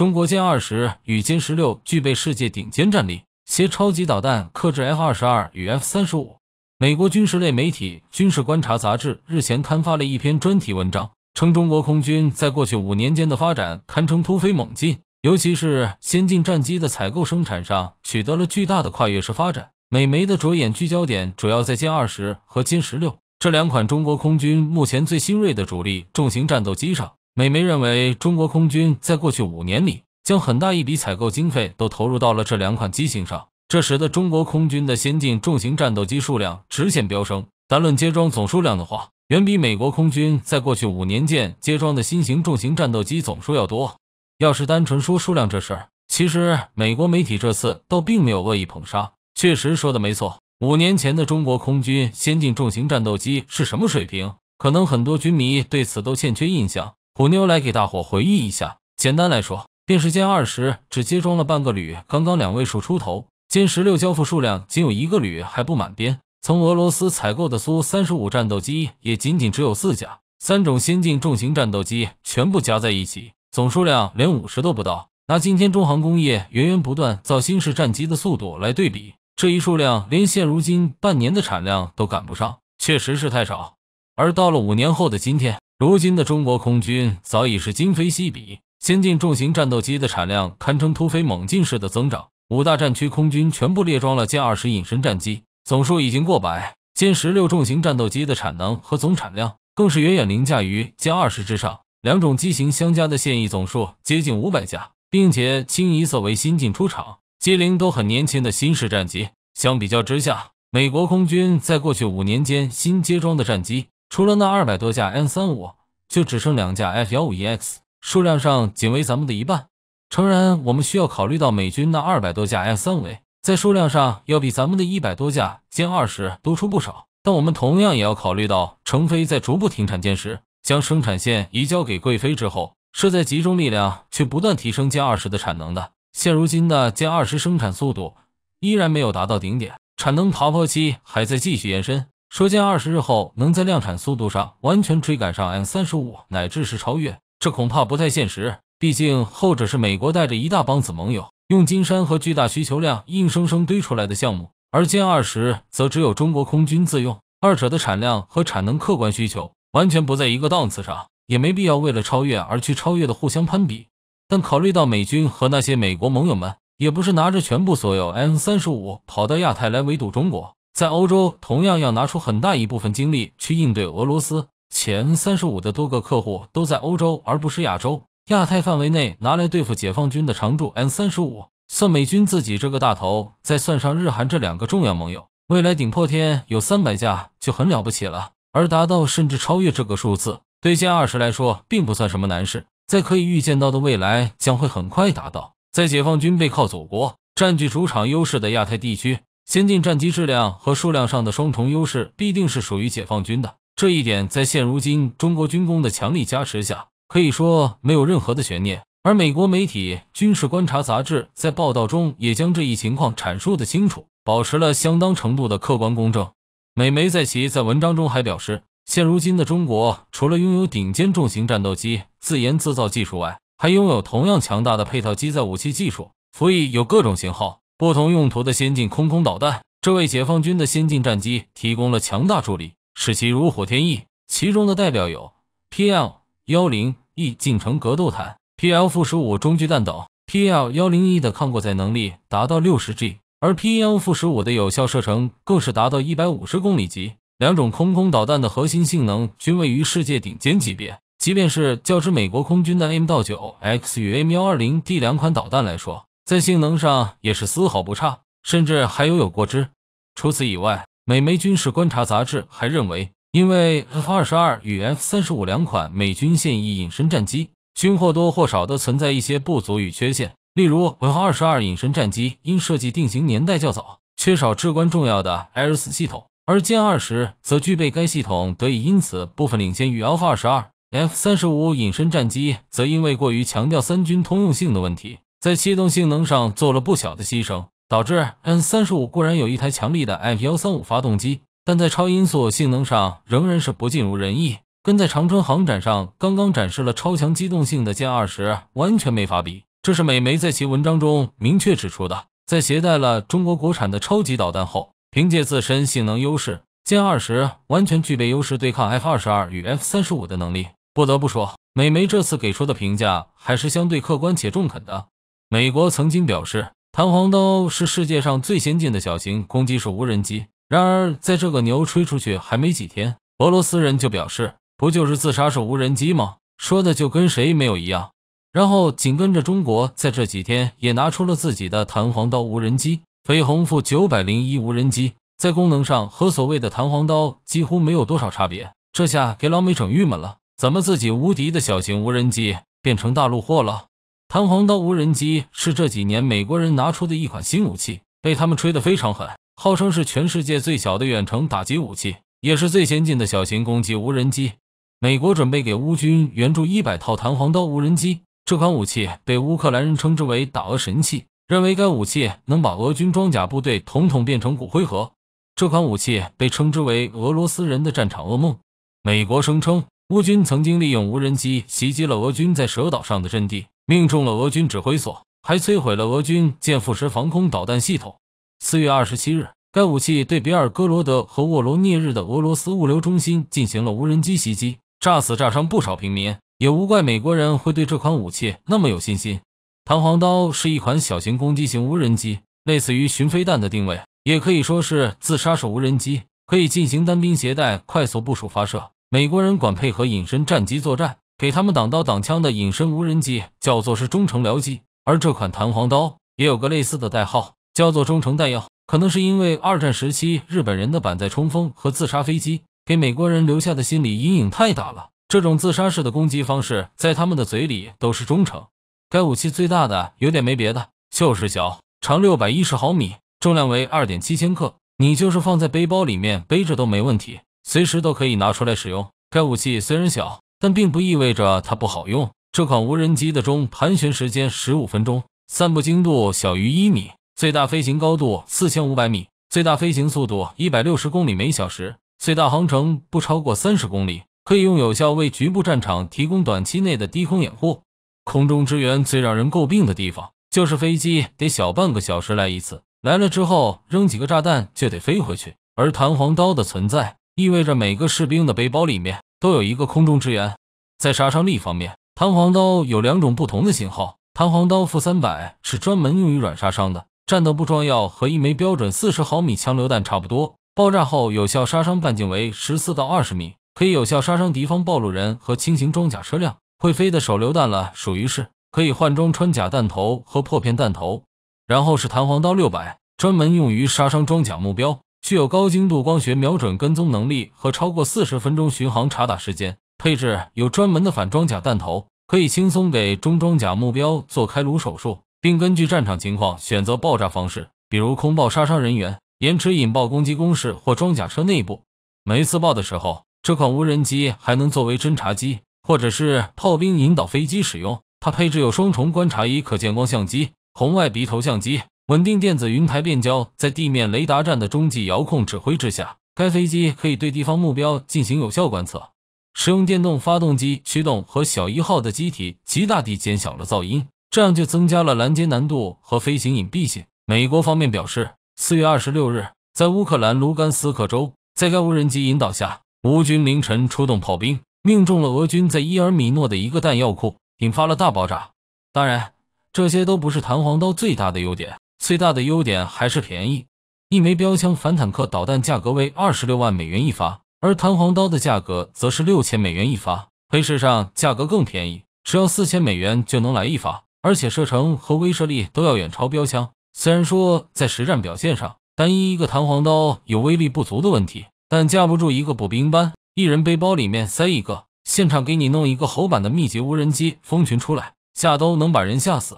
中国歼二十与歼十六具备世界顶尖战力，携超级导弹克制 F 二十二与 F 三十五。美国军事类媒体《军事观察》杂志日前刊发了一篇专题文章，称中国空军在过去五年间的发展堪称突飞猛进，尤其是先进战机的采购生产上取得了巨大的跨越式发展。美媒的着眼聚焦点主要在歼二十和歼十六这两款中国空军目前最新锐的主力重型战斗机上。美媒认为，中国空军在过去五年里将很大一笔采购经费都投入到了这两款机型上，这使得中国空军的先进重型战斗机数量直线飙升。单论接装总数量的话，远比美国空军在过去五年间接装的新型重型战斗机总数要多。要是单纯说数量这事儿，其实美国媒体这次倒并没有恶意捧杀，确实说的没错。五年前的中国空军先进重型战斗机是什么水平？可能很多军迷对此都欠缺印象。虎妞来给大伙回忆一下，简单来说，便是歼二十只接装了半个旅，刚刚两位数出头；歼十六交付数量仅有一个旅，还不满编。从俄罗斯采购的苏三十五战斗机也仅仅只有四架，三种先进重型战斗机全部加在一起，总数量连五十都不到。拿今天中航工业源源不断造新式战机的速度来对比，这一数量连现如今半年的产量都赶不上，确实是太少。而到了五年后的今天，如今的中国空军早已是今非昔比，先进重型战斗机的产量堪称突飞猛进式的增长。五大战区空军全部列装了歼二十隐身战机，总数已经过百。歼十六重型战斗机的产能和总产量更是远远凌驾于歼二十之上，两种机型相加的现役总数接近五百架，并且清一色为新进出厂、机龄都很年轻的新式战机。相比较之下，美国空军在过去五年间新接装的战机。除了那二百多架 M 三五，就只剩两架 F 幺五一 X，数量上仅为咱们的一半。诚然，我们需要考虑到美军那二百多架 M 三五，在数量上要比咱们的一百多架歼二十多出不少。但我们同样也要考虑到，成飞在逐步停产歼十，将生产线移交给贵飞之后，是在集中力量去不断提升歼二十的产能的。现如今的歼二十生产速度依然没有达到顶点，产能爬坡期还在继续延伸。说歼二十日后能在量产速度上完全追赶上 M 三十五，乃至是超越，这恐怕不太现实。毕竟后者是美国带着一大帮子盟友，用金山和巨大需求量硬生生堆出来的项目，而歼二十则只有中国空军自用，二者的产量和产能客观需求完全不在一个档次上，也没必要为了超越而去超越的互相攀比。但考虑到美军和那些美国盟友们也不是拿着全部所有 M 三十五跑到亚太来围堵中国。在欧洲同样要拿出很大一部分精力去应对俄罗斯。前三十五的多个客户都在欧洲，而不是亚洲、亚太范围内拿来对付解放军的常驻 M 三十五。算美军自己这个大头，再算上日韩这两个重要盟友，未来顶破天有三百架就很了不起了。而达到甚至超越这个数字，对歼二十来说并不算什么难事，在可以预见到的未来将会很快达到。在解放军背靠祖国、占据主场优势的亚太地区。先进战机质量和数量上的双重优势必定是属于解放军的，这一点在现如今中国军工的强力加持下，可以说没有任何的悬念。而美国媒体《军事观察》杂志在报道中也将这一情况阐述的清楚，保持了相当程度的客观公正。美媒在其在文章中还表示，现如今的中国除了拥有顶尖重型战斗机自研自造技术外，还拥有同样强大的配套机载武器技术，所以有各种型号。不同用途的先进空空导弹，这为解放军的先进战机提供了强大助力，使其如虎添翼。其中的代表有 PL- 幺零 E 近程格斗弹、PL- 负十五中距弹等。PL- 幺零 E 的抗过载能力达到六十 G，而 PL- 负十五的有效射程更是达到一百五十公里级。两种空空导弹的核心性能均位于世界顶尖级别，即便是较之美国空军的 M- 到九 X 与 M 幺二零 D 两款导弹来说。在性能上也是丝毫不差，甚至还犹有过之。除此以外，美媒军事观察杂志还认为，因为 F 二十二与 F 三十五两款美军现役隐身战机，均或多或少的存在一些不足与缺陷。例如，F 二十二隐身战机因设计定型年代较早，缺少至关重要的四系统，而歼二十则具备该系统，得以因此部分领先于 F 二十二、F 三十五隐身战机。则因为过于强调三军通用性的问题。在气动性能上做了不小的牺牲，导致 N 三十五固然有一台强力的 F 幺三五发动机，但在超音速性能上仍然是不尽如人意，跟在长春航展上刚刚展示了超强机动性的歼二十完全没法比。这是美媒在其文章中明确指出的。在携带了中国国产的超级导弹后，凭借自身性能优势，歼二十完全具备优势对抗 F 二十二与 F 三十五的能力。不得不说，美媒这次给出的评价还是相对客观且中肯的。美国曾经表示，弹簧刀是世界上最先进的小型攻击式无人机。然而，在这个牛吹出去还没几天，俄罗斯人就表示：“不就是自杀式无人机吗？说的就跟谁没有一样。”然后紧跟着，中国在这几天也拿出了自己的弹簧刀无人机——飞鸿负九百零一无人机，在功能上和所谓的弹簧刀几乎没有多少差别。这下给老美整郁闷了：怎么自己无敌的小型无人机变成大陆货了？弹簧刀无人机是这几年美国人拿出的一款新武器，被他们吹得非常狠，号称是全世界最小的远程打击武器，也是最先进的小型攻击无人机。美国准备给乌军援助一百套弹簧刀无人机。这款武器被乌克兰人称之为“打俄神器”，认为该武器能把俄军装甲部队统统变成骨灰盒。这款武器被称之为俄罗斯人的战场噩梦。美国声称，乌军曾经利用无人机袭击了俄军在蛇岛上的阵地。命中了俄军指挥所，还摧毁了俄军建副师防空导弹系统。四月二十七日，该武器对比尔哥罗德和沃罗涅日的俄罗斯物流中心进行了无人机袭击，炸死炸伤不少平民。也无怪美国人会对这款武器那么有信心。弹簧刀是一款小型攻击型无人机，类似于巡飞弹的定位，也可以说是自杀式无人机，可以进行单兵携带、快速部署发射。美国人管配合隐身战机作战。给他们挡刀挡枪的隐身无人机叫做是中程僚机，而这款弹簧刀也有个类似的代号，叫做中程弹药。可能是因为二战时期日本人的板载冲锋和自杀飞机给美国人留下的心理阴影太大了，这种自杀式的攻击方式在他们的嘴里都是忠诚。该武器最大的有点没别的，就是小，长六百一十毫米，重量为二点七千克，你就是放在背包里面背着都没问题，随时都可以拿出来使用。该武器虽然小。但并不意味着它不好用。这款无人机的中盘旋时间十五分钟，散布精度小于一米，最大飞行高度四千五百米，最大飞行速度一百六十公里每小时，最大航程不超过三十公里，可以用有效为局部战场提供短期内的低空掩护。空中支援最让人诟病的地方，就是飞机得小半个小时来一次，来了之后扔几个炸弹就得飞回去，而弹簧刀的存在意味着每个士兵的背包里面。都有一个空中支援。在杀伤力方面，弹簧刀有两种不同的型号。弹簧刀负三百是专门用于软杀伤的，战斗部装药，和一枚标准四十毫米枪榴弹差不多。爆炸后有效杀伤半径为十四到二十米，可以有效杀伤敌方暴露人和轻型装甲车辆。会飞的手榴弹了，属于是，可以换装穿甲弹头和破片弹头。然后是弹簧刀六百，专门用于杀伤装甲目标。具有高精度光学瞄准跟踪能力和超过四十分钟巡航查打时间，配置有专门的反装甲弹头，可以轻松给中装甲目标做开颅手术，并根据战场情况选择爆炸方式，比如空爆杀伤人员、延迟引爆攻击攻势或装甲车内部。没次爆的时候，这款无人机还能作为侦察机或者是炮兵引导飞机使用。它配置有双重观察仪、可见光相机、红外鼻头相机。稳定电子云台变焦，在地面雷达站的中继遥控指挥之下，该飞机可以对敌方目标进行有效观测。使用电动发动机驱动和小一号的机体，极大地减小了噪音，这样就增加了拦截难度和飞行隐蔽性。美国方面表示，四月二十六日，在乌克兰卢甘斯克州，在该无人机引导下，乌军凌晨出动炮兵，命中了俄军在伊尔米诺的一个弹药库，引发了大爆炸。当然，这些都不是弹簧刀最大的优点。最大的优点还是便宜，一枚标枪反坦克导弹价格为二十六万美元一发，而弹簧刀的价格则是六千美元一发。黑市上价格更便宜，只要四千美元就能来一发，而且射程和威慑力都要远超标枪。虽然说在实战表现上，单一一个弹簧刀有威力不足的问题，但架不住一个补兵班，一人背包里面塞一个，现场给你弄一个猴版的密集无人机蜂群出来，吓都能把人吓死。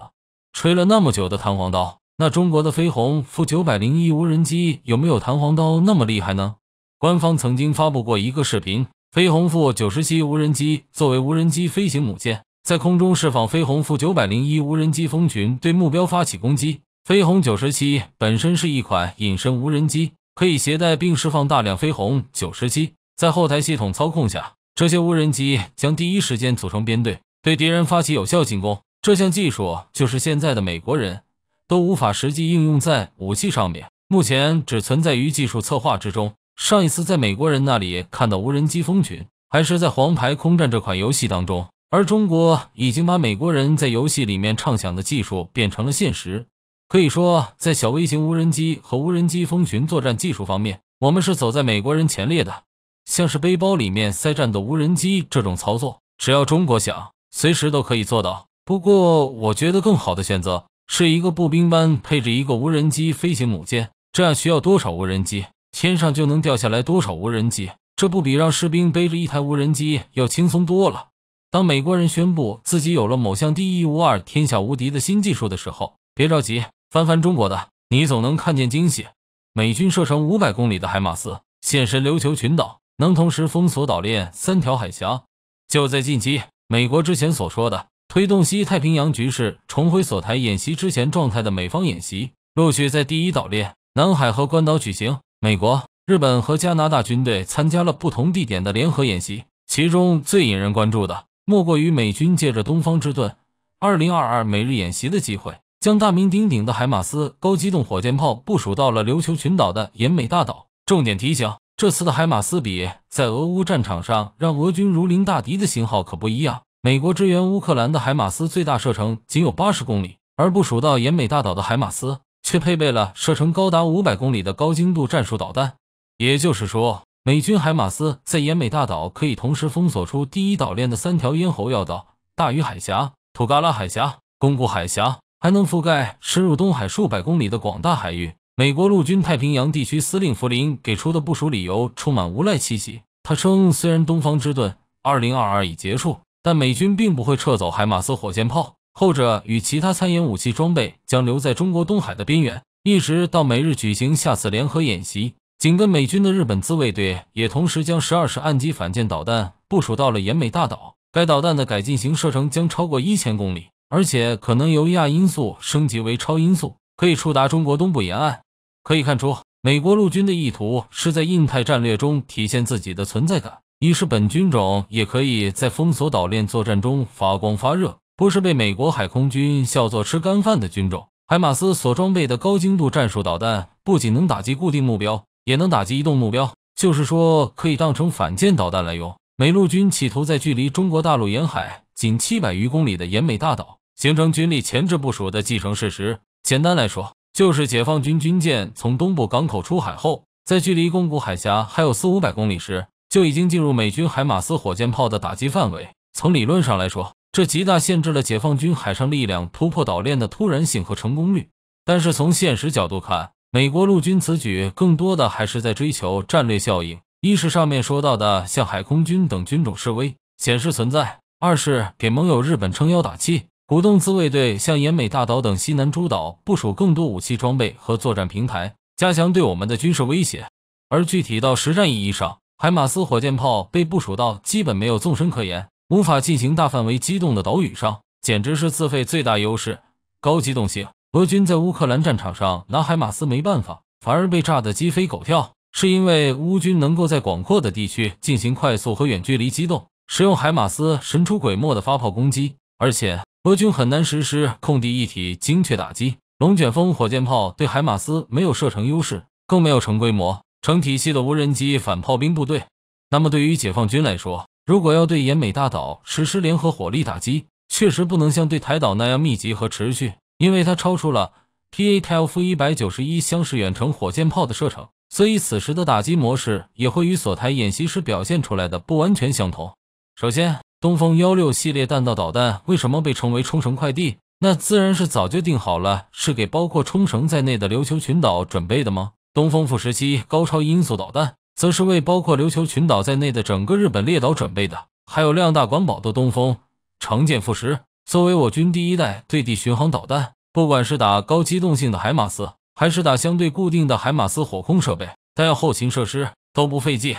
吹了那么久的弹簧刀。那中国的飞鸿负九百零一无人机有没有弹簧刀那么厉害呢？官方曾经发布过一个视频，飞鸿负九十七无人机作为无人机飞行母舰，在空中释放飞鸿负九百零一无人机蜂群对目标发起攻击。飞鸿九十七本身是一款隐身无人机，可以携带并释放大量飞鸿九十七，在后台系统操控下，这些无人机将第一时间组成编队，对敌人发起有效进攻。这项技术就是现在的美国人。都无法实际应用在武器上面，目前只存在于技术策划之中。上一次在美国人那里看到无人机蜂群，还是在《黄牌空战》这款游戏当中，而中国已经把美国人在游戏里面畅想的技术变成了现实。可以说，在小微型无人机和无人机蜂群作战技术方面，我们是走在美国人前列的。像是背包里面塞战斗无人机这种操作，只要中国想，随时都可以做到。不过，我觉得更好的选择。是一个步兵班配置一个无人机飞行母舰，这样需要多少无人机，天上就能掉下来多少无人机，这不比让士兵背着一台无人机要轻松多了？当美国人宣布自己有了某项第一无二、天下无敌的新技术的时候，别着急，翻翻中国的，你总能看见惊喜。美军射程五百公里的海马斯现身琉球群岛，能同时封锁岛链三条海峡。就在近期，美国之前所说的。推动西太平洋局势重回锁台演习之前状态的美方演习，陆续在第一岛链、南海和关岛举行。美国、日本和加拿大军队参加了不同地点的联合演习，其中最引人关注的，莫过于美军借着“东方之盾 ”2022 美日演习的机会，将大名鼎鼎的海马斯高机动火箭炮部署到了琉球群岛的奄美大岛。重点提醒：这次的海马斯比在俄乌战场上让俄军如临大敌的型号可不一样。美国支援乌克兰的海马斯最大射程仅有八十公里，而部署到沿美大岛的海马斯却配备了射程高达五百公里的高精度战术导弹。也就是说，美军海马斯在沿美大岛可以同时封锁出第一岛链的三条咽喉要道：大隅海峡、土嘎拉海峡、宫古海峡，还能覆盖深入东海数百公里的广大海域。美国陆军太平洋地区司令弗林给出的部署理由充满无赖气息。他称，虽然东方之盾2022已结束，但美军并不会撤走海马斯火箭炮，后者与其他参演武器装备将留在中国东海的边缘，一直到美日举行下次联合演习。紧跟美军的日本自卫队也同时将十二式岸基反舰导弹部署到了奄美大岛。该导弹的改进型射程将超过一千公里，而且可能由亚音速升级为超音速，可以触达中国东部沿岸。可以看出，美国陆军的意图是在印太战略中体现自己的存在感。已是本军种也可以在封锁岛链作战中发光发热，不是被美国海空军笑作吃干饭的军种。海马斯所装备的高精度战术导弹不仅能打击固定目标，也能打击移动目标，就是说可以当成反舰导弹来用。美陆军企图在距离中国大陆沿海仅七百余公里的沿美大岛形成军力前置部署的既成事实。简单来说，就是解放军军舰从东部港口出海后，在距离宫古海峡还有四五百公里时。就已经进入美军海马斯火箭炮的打击范围。从理论上来说，这极大限制了解放军海上力量突破岛链的突然性和成功率。但是从现实角度看，美国陆军此举更多的还是在追求战略效应：一是上面说到的向海空军等军种示威、显示存在；二是给盟友日本撑腰打气，鼓动自卫队向奄美大岛等西南诸岛部署更多武器装备和作战平台，加强对我们的军事威胁。而具体到实战意义上，海马斯火箭炮被部署到基本没有纵深可言、无法进行大范围机动的岛屿上，简直是自费最大优势。高机动性，俄军在乌克兰战场上拿海马斯没办法，反而被炸得鸡飞狗跳，是因为乌军能够在广阔的地区进行快速和远距离机动，使用海马斯神出鬼没的发炮攻击，而且俄军很难实施空地一体精确打击。龙卷风火箭炮对海马斯没有射程优势，更没有成规模。成体系的无人机反炮兵部队。那么，对于解放军来说，如果要对延美大岛实施联合火力打击，确实不能像对台岛那样密集和持续，因为它超出了 P A L F 一百九十一箱式远程火箭炮的射程。所以，此时的打击模式也会与所台演习时表现出来的不完全相同。首先，东风幺六系列弹道导弹为什么被称为冲绳快递？那自然是早就定好了，是给包括冲绳在内的琉球群岛准备的吗？东风富十七高超音速导弹，则是为包括琉球群岛在内的整个日本列岛准备的。还有量大管饱的东风成见副十，作为我军第一代对地巡航导弹，不管是打高机动性的海马斯，还是打相对固定的海马斯火控设备、弹药后勤设施，都不费劲。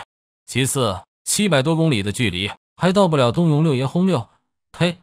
其次，七百多公里的距离，还到不了动用六爷轰六、k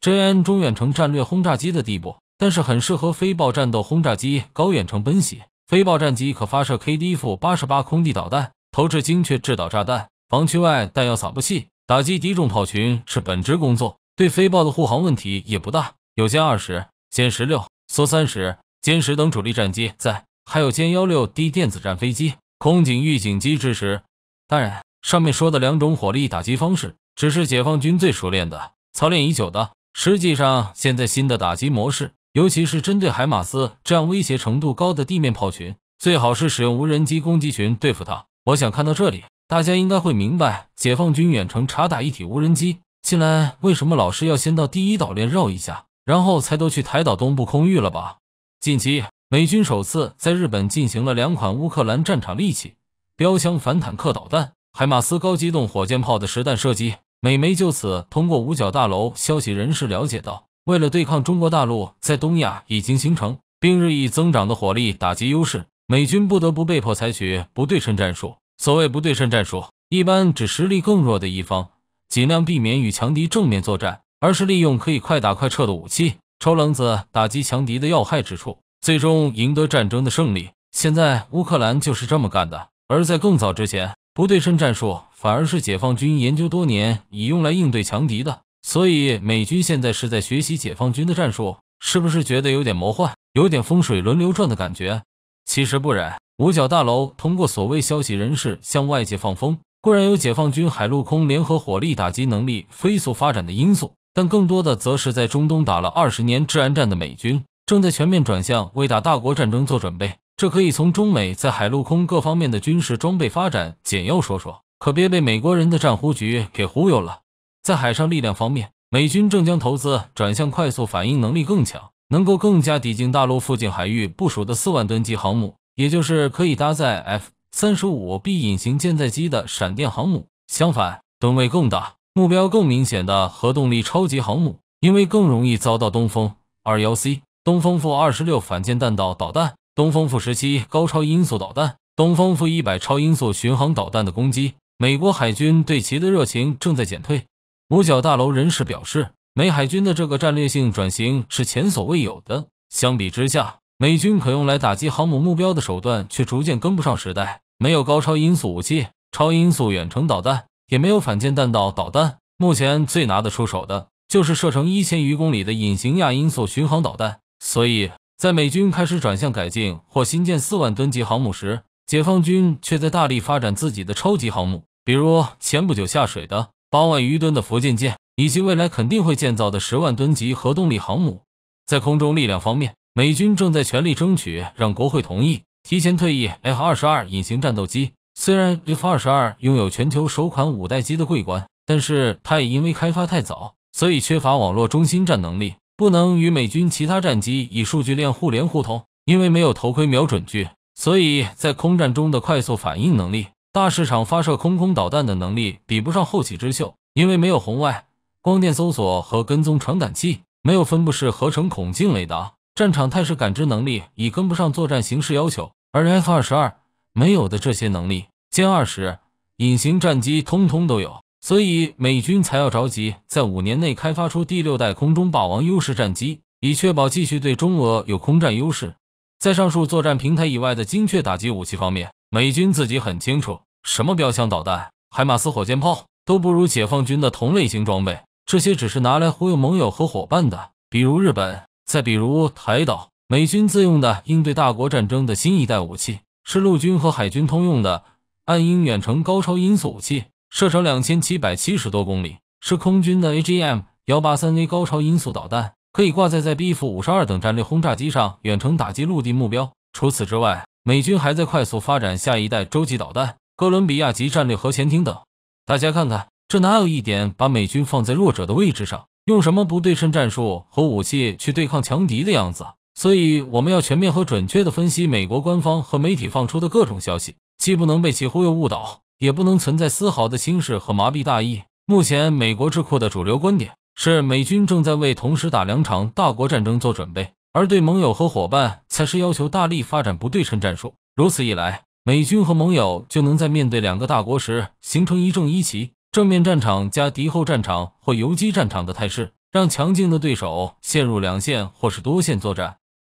j n 中远程战略轰炸机的地步，但是很适合飞豹战斗轰炸机高远程奔袭。飞豹战机可发射 KDF 八十八空地导弹、投掷精确制导炸弹、防区外弹药撒布器，打击敌众炮群是本职工作。对飞豹的护航问题也不大，有歼二十、歼十六、苏三十、歼十等主力战机在，还有歼幺六 D 电子战飞机、空警预警机支持。当然，上面说的两种火力打击方式只是解放军最熟练的、操练已久的。实际上，现在新的打击模式。尤其是针对海马斯这样威胁程度高的地面炮群，最好是使用无人机攻击群对付它。我想看到这里，大家应该会明白，解放军远程查打一体无人机进来为什么老是要先到第一岛链绕一下，然后才都去台岛东部空域了吧？近期，美军首次在日本进行了两款乌克兰战场利器——标枪反坦克导弹、海马斯高机动火箭炮的实弹射击。美媒就此通过五角大楼消息人士了解到。为了对抗中国大陆在东亚已经形成并日益增长的火力打击优势，美军不得不被迫采取不对称战术。所谓不对称战术，一般指实力更弱的一方尽量避免与强敌正面作战，而是利用可以快打快撤的武器，抽冷子打击强敌的要害之处，最终赢得战争的胜利。现在乌克兰就是这么干的。而在更早之前，不对称战术反而是解放军研究多年以用来应对强敌的。所以美军现在是在学习解放军的战术，是不是觉得有点魔幻，有点风水轮流转的感觉？其实不然，五角大楼通过所谓消息人士向外界放风，固然有解放军海陆空联合火力打击能力飞速发展的因素，但更多的则是在中东打了二十年治安战的美军正在全面转向，为打大国战争做准备。这可以从中美在海陆空各方面的军事装备发展简要说说，可别被美国人的战忽局给忽悠了。在海上力量方面，美军正将投资转向快速反应能力更强、能够更加抵近大陆附近海域部署的四万吨级航母，也就是可以搭载 F 三十五 B 隐形舰载机的“闪电”航母。相反，吨位更大、目标更明显的核动力超级航母，因为更容易遭到东风二幺 C、东风负二十六反舰弹道导弹、东风负十七高超音速导弹、东风负一百超音速巡航导弹的攻击，美国海军对其的热情正在减退。五角大楼人士表示，美海军的这个战略性转型是前所未有的。相比之下，美军可用来打击航母目标的手段却逐渐跟不上时代，没有高超音速武器、超音速远程导弹，也没有反舰弹道导弹。目前最拿得出手的就是射程一千余公里的隐形亚音速巡航导弹。所以，在美军开始转向改进或新建四万吨级航母时，解放军却在大力发展自己的超级航母，比如前不久下水的。八万余吨的福建舰，以及未来肯定会建造的十万吨级核动力航母。在空中力量方面，美军正在全力争取让国会同意提前退役 F 二十二隐形战斗机。虽然 F 二十二拥有全球首款五代机的桂冠，但是它也因为开发太早，所以缺乏网络中心战能力，不能与美军其他战机以数据链互联互通。因为没有头盔瞄准具，所以在空战中的快速反应能力。大市场发射空空导弹的能力比不上后起之秀，因为没有红外光电搜索和跟踪传感器，没有分布式合成孔径雷达，战场态势感知能力已跟不上作战形势要求。而 F 二十二没有的这些能力，歼二十隐形战机通通都有，所以美军才要着急，在五年内开发出第六代空中霸王优势战机，以确保继续对中俄有空战优势。在上述作战平台以外的精确打击武器方面。美军自己很清楚，什么标枪导弹、海马斯火箭炮都不如解放军的同类型装备。这些只是拿来忽悠盟友和伙伴的，比如日本，再比如台岛。美军自用的应对大国战争的新一代武器是陆军和海军通用的暗鹰远程高超音速武器，射程两千七百七十多公里；是空军的 A G M 幺八三 A 高超音速导弹，可以挂在在 B 五十二等战略轰炸机上远程打击陆地目标。除此之外，美军还在快速发展下一代洲际导弹、哥伦比亚级战略核潜艇等，大家看看，这哪有一点把美军放在弱者的位置上，用什么不对称战术和武器去对抗强敌的样子？所以，我们要全面和准确地分析美国官方和媒体放出的各种消息，既不能被其忽悠误导，也不能存在丝毫的轻视和麻痹大意。目前，美国智库的主流观点是，美军正在为同时打两场大国战争做准备。而对盟友和伙伴，才是要求大力发展不对称战术。如此一来，美军和盟友就能在面对两个大国时，形成一正一奇，正面战场加敌后战场或游击战场的态势，让强劲的对手陷入两线或是多线作战。